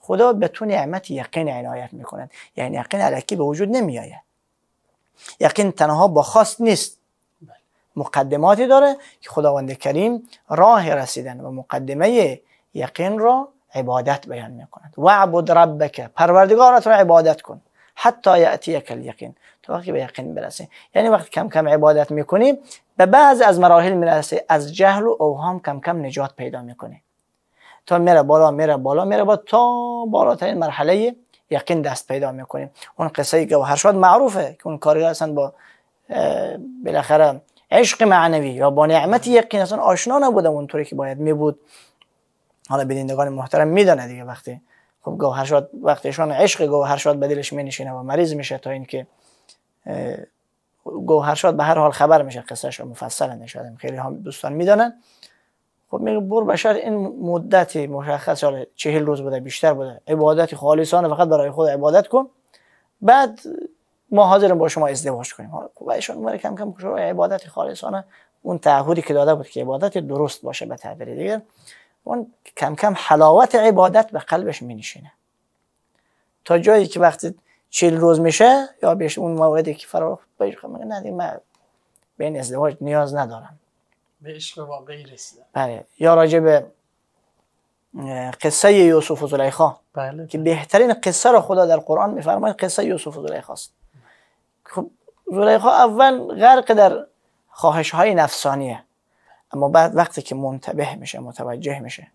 [SPEAKER 2] خدا به تو نعمت یقین عنایت میکند یعنی یقین علکی به وجود نمیآید یقین تنها با خواست نیست مقدماتی داره که خداوند کریم راه رسیدن و مقدمه یقین را عبادت بیان می کند عبد ربک پروردگارت را عبادت کن حتی یک الیقین تا وقتی به یقین برسه یعنی وقتی کم کم عبادت میکنی به بعض از مراحل میرسه از جهل و اوهام کم کم نجات پیدا میکنه تا میره بالا میره بالا میره بالا تا بالاترین مرحله یقین دست پیدا میکنیم اون قصه گوهر شاد معروفه که اون کارگر اصلا با بالاخره عشق معنوی یا با نعمت یقین اصلا آشنا اون طوری که باید میبود حالا بینندگان محترم میدانه دیگه وقتی خب وقتی وقتیشان عشق گوهرشاد به دلش مینشینه و مریض میشه تا اینکه گوهرشاد به هر حال خبر میشه قصهش رو مفصل نشدم خیلی هم دوستان میدانن خب میگه بر بشر این مدت مشخص حالا چهل روز بوده بیشتر بوده عبادت خالصانه فقط برای خود عبادت کن بعد ما حاضرم با شما ازدواج کنیم خب ایشون اومده کم کم شروع عبادت خالصانه اون تعهدی که داده بود که عبادت درست باشه به تعبیر دیگر اون کم کم حلاوت عبادت به قلبش می نشینه تا جایی که وقتی چهل روز میشه یا بهش اون موعدی که فرار بهش میگه نه من به این ازدواج نیاز ندارم
[SPEAKER 1] به عشق واقعی رسیدن
[SPEAKER 2] بله یا راجع به قصه یوسف و زلیخا بله. که بله. بهترین قصه رو خدا در قرآن میفرماید قصه یوسف و زلیخا است خب زلیخا اول غرق در خواهش های نفسانیه اما بعد وقتی که منتبه میشه متوجه میشه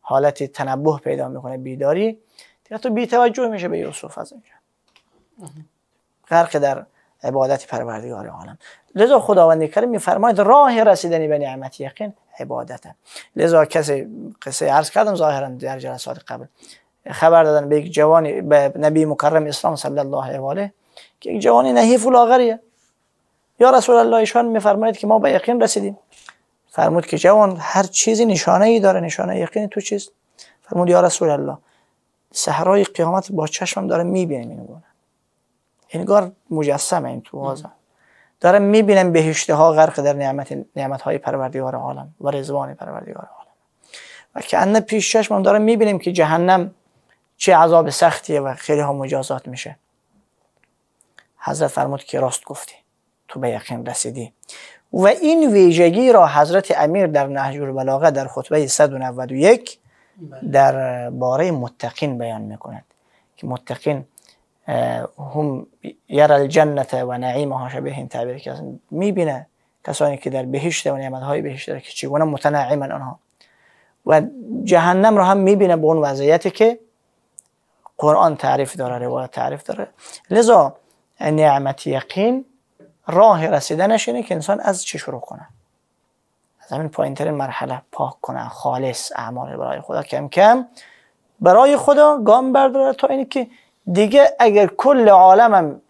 [SPEAKER 2] حالت تنبه پیدا میکنه بیداری دیگه تو بیتوجه میشه به یوسف از اینجا غرق در عبادت پروردگار عالم لذا خداوند کریم میفرماید راه رسیدنی به نعمت یقین عبادت لذا کسی قصه عرض کردم ظاهرا در جلسات قبل خبر دادن به یک جوانی به نبی مکرم اسلام صلی الله علیه و آله که یک جوانی نحیف و لاغریه یا رسول الله ایشان میفرمایید که ما به یقین رسیدیم فرمود که جوان هر چیزی نشانه ای داره نشانه یقین تو چیست فرمود یا رسول الله صحرای قیامت با چشمم داره میبینم اینو انگار مجسمه این تو بازم دارم میبینم بهشته ها غرق در نعمت نعمت های پروردگار عالم و رزوان پروردگار عالم و که ان پیش چشمم دارم میبینیم که جهنم چه عذاب سختیه و خیلی ها مجازات میشه حضرت فرمود که راست گفتی تو به یقین رسیدی و این ویژگی را حضرت امیر در نهج البلاغه در خطبه 191 بله. در باره متقین بیان میکند که متقین هم یرا الجنت و نعیمها شبیه تعبیر که میبینه کسانی که در بهشت و های بهشت داره که و متنعما آنها و جهنم رو هم میبینه به اون وضعیتی که قرآن تعریف داره روایت تعریف داره لذا نعمت یقین راه رسیدنش اینه که انسان از چی شروع کنه از همین ترین مرحله پاک کنه خالص اعمال برای خدا کم کم برای خدا گام برداره تا اینکه که دیگه اگر کل عالمم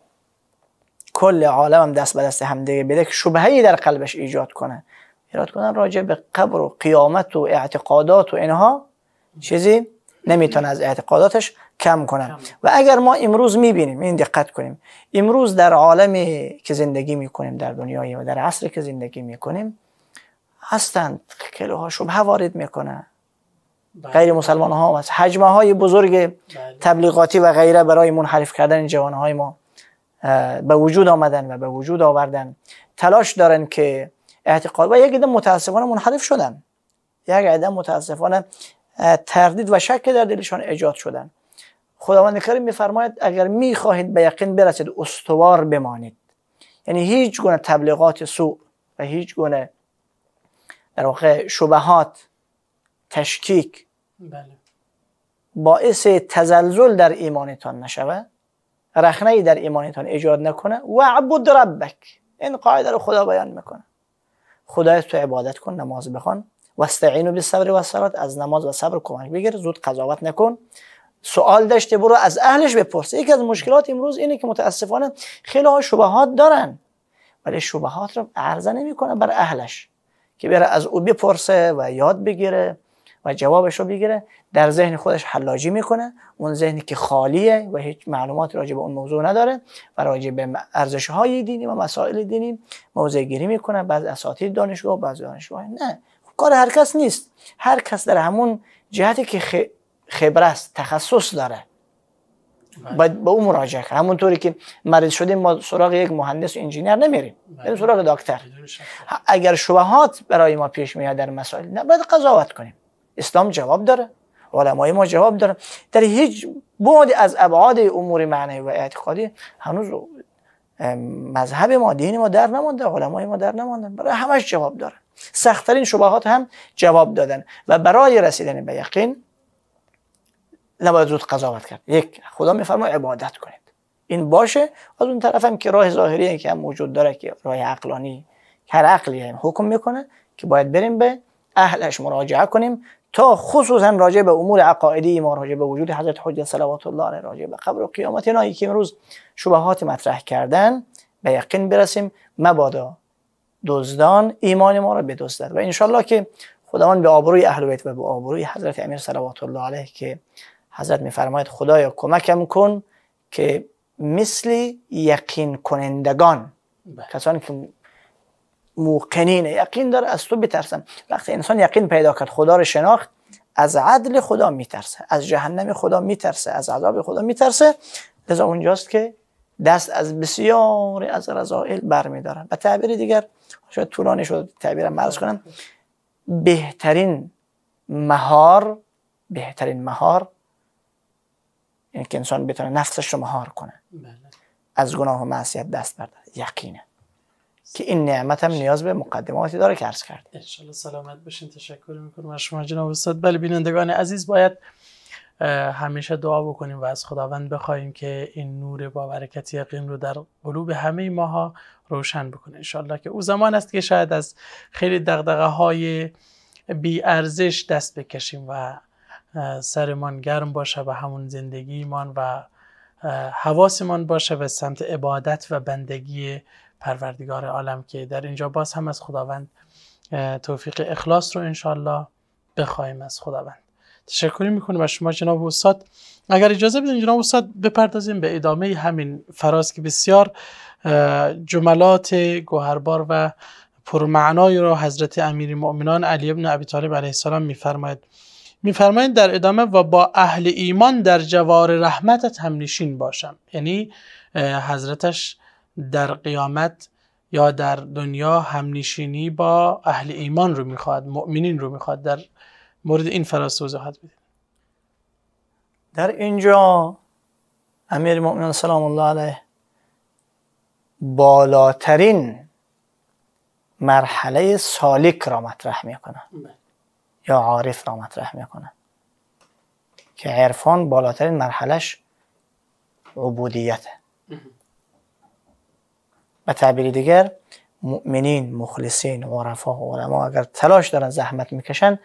[SPEAKER 2] کل عالمم دست به دست هم دیگه بده که ای در قلبش ایجاد کنه ایراد کنن راجع به قبر و قیامت و اعتقادات و اینها چیزی نمیتونه از اعتقاداتش کم کنه. و اگر ما امروز میبینیم این دقت کنیم امروز در عالمی که زندگی میکنیم در دنیای و در عصری که زندگی میکنیم هستند خیلی ها وارد میکنن بله. غیر مسلمان ها هست حجمه های بزرگ بله. تبلیغاتی و غیره برای منحرف کردن جوان های ما به وجود آمدن و به وجود آوردن تلاش دارن که اعتقاد و یک عده متاسفانه منحرف شدن یک عده متاسفانه تردید و شک در دلشان ایجاد شدن خداوند کریم میفرماید اگر میخواهید به یقین برسید استوار بمانید یعنی هیچ گونه تبلیغات سوء و هیچ گونه در واقع شبهات تشکیک بله. باعث تزلزل در ایمانتان نشود رخنه در ایمانتان ایجاد نکنه و عبد ربک این قاعده رو خدا بیان میکنه خدای تو عبادت کن نماز بخوان صبر و صلات از نماز و صبر کمک بگیر زود قضاوت نکن سوال داشته برو از اهلش بپرس یکی از مشکلات امروز اینه که متاسفانه خیلی شبهات دارن ولی شبهات رو عرضه نمیکنه بر اهلش که بره از او بپرسه و یاد بگیره و جوابش رو بگیره در ذهن خودش حلاجی میکنه اون ذهنی که خالیه و هیچ معلومات راجع به اون موضوع نداره و راجع به ارزش های دینی و مسائل دینی موضع گیری میکنه بعض اساتید دانشگاه و بعض دانشگاه نه کار هر کس نیست هر کس در همون جهتی که خبره است تخصص داره بله. باید به اون مراجعه کرد همونطوری که مریض شدیم ما سراغ یک مهندس و انجینیر نمیریم بله. بریم سراغ دکتر اگر شبهات برای ما پیش میاد در مسائل نه قضاوت کنیم اسلام جواب داره علمای ما جواب دارن در هیچ بعد از ابعاد امور معنی و اعتقادی هنوز مذهب ما دین ما در نمانده علمای ما در نمانده برای همش جواب داره. سختترین شبهات هم جواب دادن و برای رسیدن به یقین نباید زود قضاوت کرد یک خدا میفرما عبادت کنید این باشه از اون طرف هم که راه ظاهری که هم وجود داره که راه عقلانی هر عقلی حکم میکنه که باید بریم به اهلش مراجعه کنیم تا خصوصا راجع به امور عقائدی ما راجع به وجود حضرت حجه صلوات الله علیه راجع به قبر و قیامت اینا که امروز شبهات مطرح کردن به یقین برسیم مبادا دزدان ایمان ما را بدزدد و انشالله که خداوند به آبروی اهل بیت و به آبروی حضرت امیر صلوات الله علیه که حضرت میفرماید خدایا کمکم کن که مثل یقین کنندگان بله. کسانی که موقنین یقین داره از تو بترسم وقتی انسان یقین پیدا کرد خدا رو شناخت از عدل خدا میترسه از جهنم خدا میترسه از عذاب خدا میترسه لذا اونجاست که دست از بسیاری از رضائل برمیدارن و تعبیر دیگر شاید طولانی شد تعبیرم مرز کنم بهترین مهار بهترین مهار یعنی انسان بتونه نفسش رو مهار کنه بله. از گناه و معصیت دست برداره یقینه که این نعمت هم نیاز به مقدماتی داره که عرض کرد
[SPEAKER 1] انشالله سلامت باشین تشکر میکنم از شما جناب استاد بله بینندگان عزیز باید همیشه دعا بکنیم و از خداوند بخواهیم که این نور با برکت یقین رو در قلوب همه ماها روشن بکنه انشالله که او زمان است که شاید از خیلی دقدقه های بی ارزش دست بکشیم و سرمان گرم باشه به همون زندگیمان و حواسمان باشه به سمت عبادت و بندگی پروردگار عالم که در اینجا باز هم از خداوند توفیق اخلاص رو انشالله بخوایم از خداوند تشکری میکنیم از شما جناب استاد اگر اجازه بدین جناب استاد بپردازیم به ادامه همین فراز که بسیار جملات گوهربار و پرمعنای را حضرت امیر مؤمنان علی ابن ابی طالب علیه السلام میفرماید میفرمایند در ادامه و با اهل ایمان در جوار رحمتت هم نشین باشم یعنی حضرتش در قیامت یا در دنیا همنشینی با اهل ایمان رو میخواد مؤمنین رو میخواد در مورد این فراز توضیحات بده در
[SPEAKER 2] اینجا امیر مؤمنان سلام الله علیه بالاترین مرحله سالک را مطرح میکنه بله. یا عارف را مطرح میکنه که عرفان بالاترین مرحلش عبودیته به تعبیر دیگر مؤمنین مخلصین عرفا و علما اگر تلاش دارن زحمت میکشن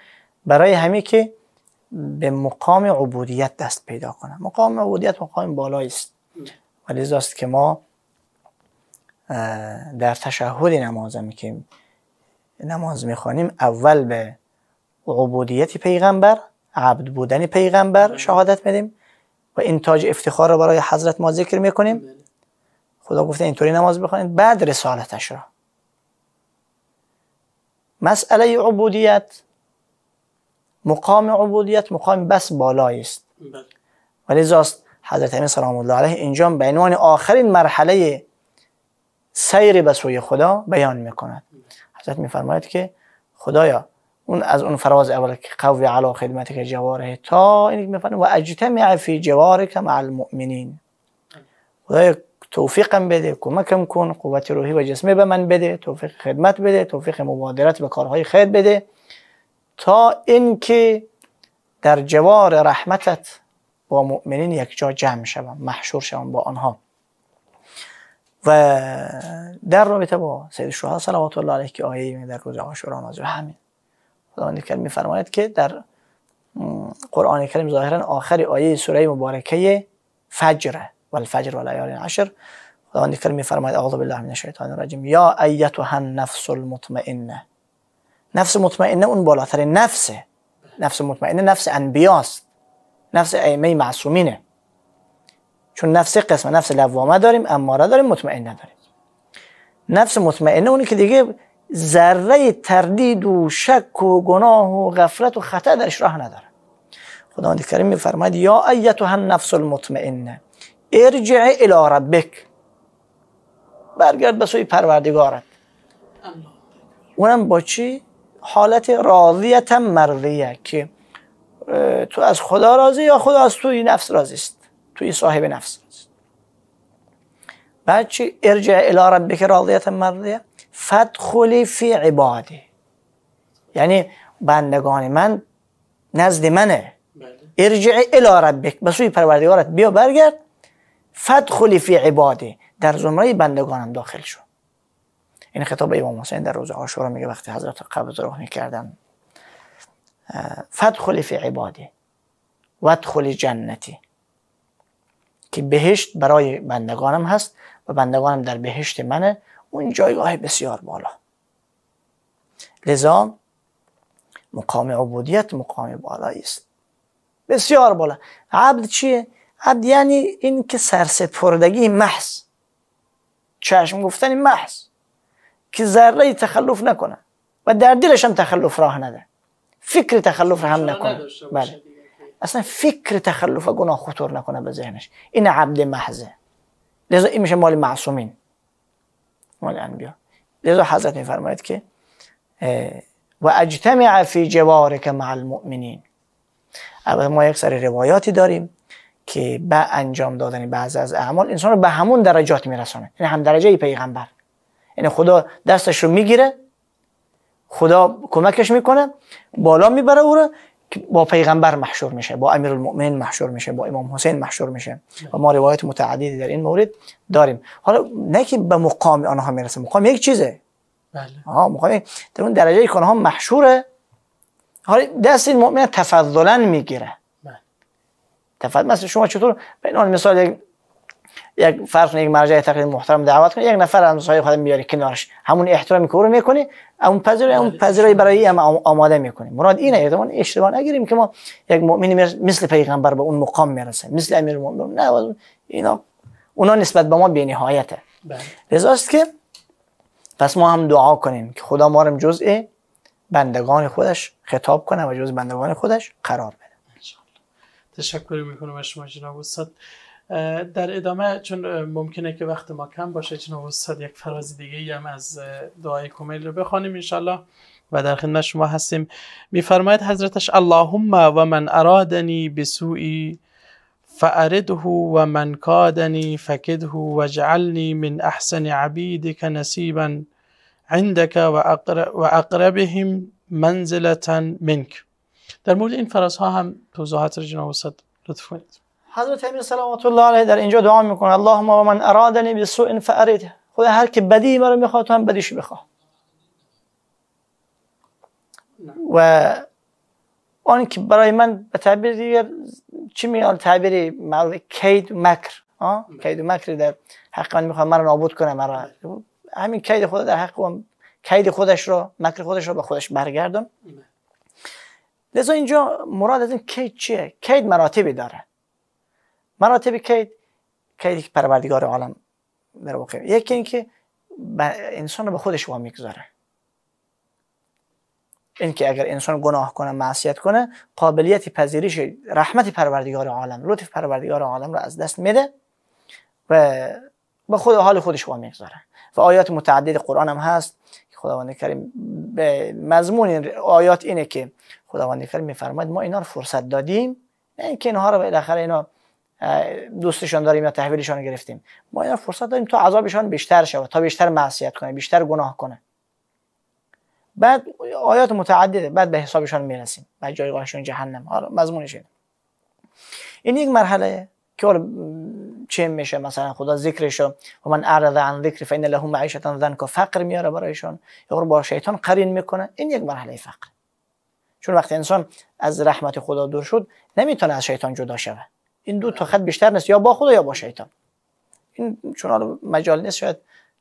[SPEAKER 2] برای همه که به مقام عبودیت دست پیدا کنن مقام عبودیت مقام بالایی است ولی زاست که ما در تشهد نماز که نماز میخوانیم اول به عبودیت پیغمبر عبد بودن پیغمبر شهادت میدیم و این تاج افتخار را برای حضرت ما ذکر میکنیم خدا گفته اینطوری نماز بخونید بعد رسالتش را مسئله عبودیت مقام عبودیت مقام بس بالایی است بله. ولی زاست حضرت امین سلام الله علیه اینجا به عنوان آخرین مرحله سیر به سوی خدا بیان میکند حضرت میفرماید که خدایا اون از اون فراز اول که قوی علا خدمت که جواره تا این میفرماید و اجتمع فی که مع المؤمنین بله. خدایا توفیقم بده کمکم کن قوت روحی و جسمی به من بده توفیق خدمت بده توفیق مبادرت به کارهای خیر بده تا اینکه در جوار رحمتت با مؤمنین یک جا جمع شوم محشور شوم با آنها و در رابطه با سید شهدا صلوات الله علیه که آیه در روز عاشورا نازل همین خداوند کریم میفرماید که در قرآن کریم ظاهرا آخر آیه سوره مبارکه فجره والفجر الفجر و عشر خداوند کریم میفرماید اعوذ بالله من الشیطان الرجیم یا ایتها النفس المطمئنه نفس مطمئنه اون بالاترین نفسه نفس مطمئنه نفس انبیاست نفس ائمه معصومینه چون نفس قسم نفس لوامه داریم اماره داریم مطمئن نداریم نفس مطمئنه اونی که دیگه ذره تردید و شک و گناه و غفلت و خطا درش راه نداره خداوند کریم میفرماید یا ایتها النفس المطمئنه ارجع الی ربک برگرد به سوی پروردگارت اونم با چی؟ حالت راضیتم مرضیه که تو از خدا راضی یا خدا از توی نفس راضی است توی صاحب نفس است بعد چی؟ ارجع الی ربک راضیتم مرضیه فدخلی فی عبادی یعنی بندگان من نزد منه بله. ارجع الى ربک به سوی پروردگارت بیا برگرد فدخلی فی عباده در زمره بندگانم داخل شو این خطاب امام حسین در روز عاشورا میگه وقتی حضرت قبض روح میکردن فدخلی فی عباده ودخل جنتی که بهشت برای بندگانم هست و بندگانم در بهشت منه اون جایگاه بسیار بالا لذا مقام عبودیت مقام بالایی است بسیار بالا عبد چیه حد یعنی این که سرسپردگی محض چشم گفتن محض که ذره تخلف نکنه و در دلش هم تخلف راه نده فکر تخلف را هم نکنه بله اصلا فکر تخلف و گناه خطور نکنه به ذهنش این عبد محضه لذا این میشه مال معصومین مال انبیا لذا حضرت میفرماید که و اجتمع فی جوارک مع المؤمنین اما ما یک سری روایاتی داریم که به انجام دادن بعض از اعمال انسان رو به همون درجات میرسانه این یعنی هم درجه پیغمبر یعنی خدا دستش رو میگیره خدا کمکش میکنه بالا میبره او رو با پیغمبر محشور میشه با امیر المؤمن محشور میشه با امام حسین محشور میشه و ما روایت متعددی در این مورد داریم حالا نه که به مقام آنها میرسه مقام یک چیزه بله آه مقام در اون درجه که آنها محشوره حالا دست این مؤمن تفضلا میگیره تفاوت مثلا شما چطور به مثال یک فرض یک مرجع تقلید محترم دعوت کنه یک نفر از همسایه خود میاری کنارش همون احترامی که رو میکنی اون پذیرایی اون بله. پذیرایی برای هم آماده میکنه مراد اینه احتمال اشتباه نگیریم که ما یک مؤمنی مثل پیغمبر به اون مقام میرسه مثل امیر مؤمنون نه اینا اونا نسبت به ما بی نهایته بله. رضاست که پس ما هم دعا کنیم که خدا ما رو جزء بندگان خودش خطاب کنه و جز بندگان خودش قرار تشکر میکنم از شما
[SPEAKER 1] جناب استاد در ادامه چون ممکنه که وقت ما کم باشه جناب استاد یک فراز دیگه هم از دعای کمیل رو بخوانیم انشالله و در خدمت شما هستیم میفرماید حضرتش اللهم و من ارادنی بسوی فارده و من کادنی فکده و جعلنی من احسن عبیدک نصیبا عندك و, و اقربهم منزلة منک در مورد این ها هم توضیحات را جناب استاد لطف کنید
[SPEAKER 2] حضرت امیر سلامت الله علیه در اینجا دعا میکنه اللهم و من ارادنی به سوء فرید خدا هر که بدی مرا میخواد تو هم بدیش بخواه و آن که برای من به تعبیر دیگر چی میگن تعبیر کید و مکر کید و مکر در حق من میخواد مرا نابود کنه مرا همین کید خود در حق کید خودش رو مکر خودش رو به خودش برگردم لذا اینجا مراد از این کید چیه کید مراتبی داره مراتب کید کیدی که پروردگار عالم در واقع یکی اینکه انسان رو به خودش وا میگذاره اینکه اگر انسان گناه کنه معصیت کنه قابلیت پذیرش رحمت پروردگار عالم لطف پروردگار عالم رو از دست میده و به خود حال خودش وا میگذاره و آیات متعدد قرآن هم هست خداوند کریم به مضمون این آیات اینه که خداوند کریم میفرماید ما اینا رو فرصت دادیم نه اینکه اینها رو بالاخره اینا دوستشان داریم یا تحویلشان گرفتیم ما اینا فرصت دادیم تا عذابشان بیشتر شود تا بیشتر معصیت کنه بیشتر گناه کنه بعد آیات متعدده بعد به حسابشان میرسیم بعد جایگاهشون جهنم آره، مضمونش این یک مرحله که چه میشه مثلا خدا ذکرشو و من اعرض عن ذکر فان له معیشتا و فقر میاره برایشون یا با شیطان قرین میکنه این یک مرحله فقر چون وقتی انسان از رحمت خدا دور شد نمیتونه از شیطان جدا شود این دو تا خط بیشتر نیست یا با خدا یا با شیطان این چون مجال نیست شاید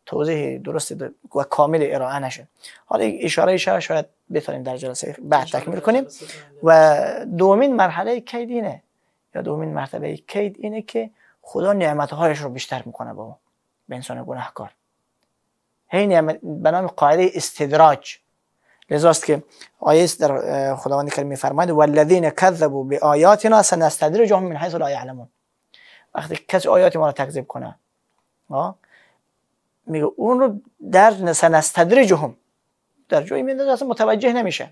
[SPEAKER 2] توضیح درست و کامل ارائه نشد حالا اشاره اشاره شاید بتونیم در جلسه بعد تکمیل کنیم و دومین مرحله کیدینه یا دومین مرتبه کید اینه که خدا نعمتهایش رو بیشتر میکنه با ما به انسان گناهکار هی نعمت به نام قاعده استدراج لذاست که آیه در خداوند کریم میفرماید والذین کذبوا بآیاتنا سنستدرجهم من حیث لا یعلمون وقتی کسی آیات ما رو تکذیب کنه میگه اون رو در سنستدرجهم در جایی میندازه اصلا متوجه نمیشه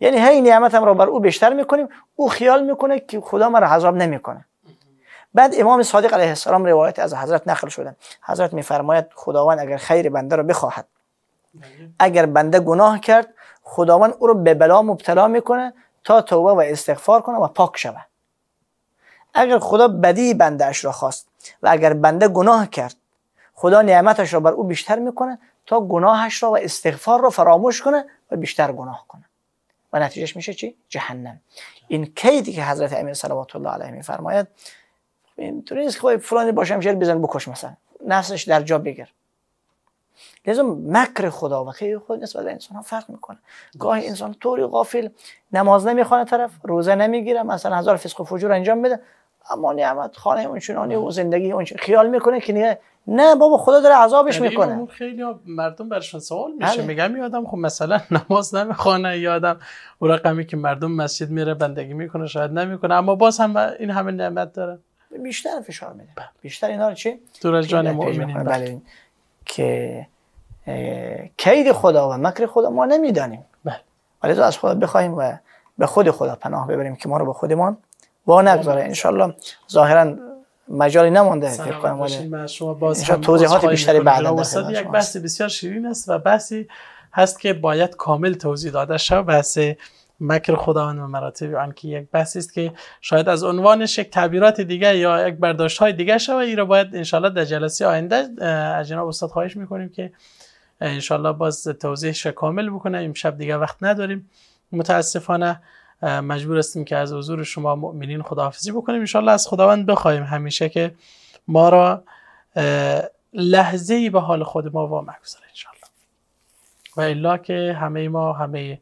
[SPEAKER 2] یعنی هی نعمتم رو بر او بیشتر میکنیم او خیال میکنه که خدا ما رو عذاب نمیکنه بعد امام صادق علیه السلام روایت از حضرت نقل شده حضرت میفرماید خداوند اگر خیر بنده را بخواهد اگر بنده گناه کرد خداوند او را به بلا مبتلا میکنه تا توبه و استغفار کنه و پاک شود اگر خدا بدی بنده اش را خواست و اگر بنده گناه کرد خدا نعمتش را بر او بیشتر میکنه تا گناهش را و استغفار را فراموش کنه و بیشتر گناه کنه و نتیجهش میشه چی جهنم این کیدی که حضرت امیر صلوات الله علیه میفرماید تو نیست که خب فلانی باشم شمشیر بزن بکش مثلا نفسش در جا بگر لازم مکر خدا و خیلی خود نسبت به انسان ها فرق میکنه گاهی انسان طوری غافل نماز نمیخونه طرف روزه نمیگیره مثلا هزار فسق و فجور انجام میده اما نعمت خانه اونچنانی و زندگی اونچنان خیال میکنه که نه بابا خدا داره عذابش یعنی میکنه
[SPEAKER 1] خیلی مردم برشون سوال میشه هلی. بله. میگم یادم خب مثلا نماز نمیخونه یادم اون رقمی که مردم مسجد میره بندگی میکنه شاید نمیکنه اما باز هم این همه نعمت داره
[SPEAKER 2] بیشتر فشار میده بله. بیشتر اینا رو چی دور از جان مؤمنین بله که کید خدا و مکر خدا ما نمیدانیم بله ولی تو از خدا بخوایم و به خود خدا پناه ببریم که ما رو به خودمان وا نگذاره بله. انشالله ظاهرا مجالی نمونده فکر
[SPEAKER 1] شما باز توضیحات بیشتری بعدا یک بحث بسیار شیرین است و بحثی هست که باید کامل توضیح داده شود بحث مکر خداوند و مراتب آن یک بحثی است که شاید از عنوانش یک تعبیرات دیگه یا یک برداشت های دیگه شود این را باید انشالله در جلسه آینده از جناب استاد خواهش میکنیم که انشالله باز توضیحش کامل بکنه امشب دیگه وقت نداریم متاسفانه مجبور هستیم که از حضور شما مؤمنین خداحافظی بکنیم انشالله از خداوند بخوایم همیشه که ما را لحظه ای به حال خود ما ان شاء انشالله و الا که همه ما همه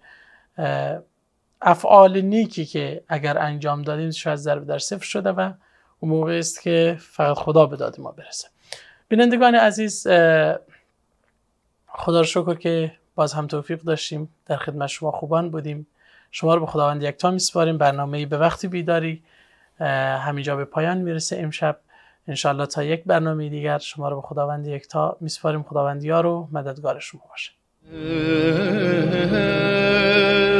[SPEAKER 1] افعال نیکی که اگر انجام دادیم شاید ضرب در صفر شده و اون موقع است که فقط خدا به داد ما برسه بینندگان عزیز خدا رو شکر که باز هم توفیق داشتیم در خدمت شما خوبان بودیم شما رو به خداوند یکتا میسپاریم برنامه به وقتی بیداری همینجا به پایان میرسه امشب انشالله تا یک برنامه دیگر شما رو به خداوند یکتا میسپاریم خداوند یار و مددگار شما باشه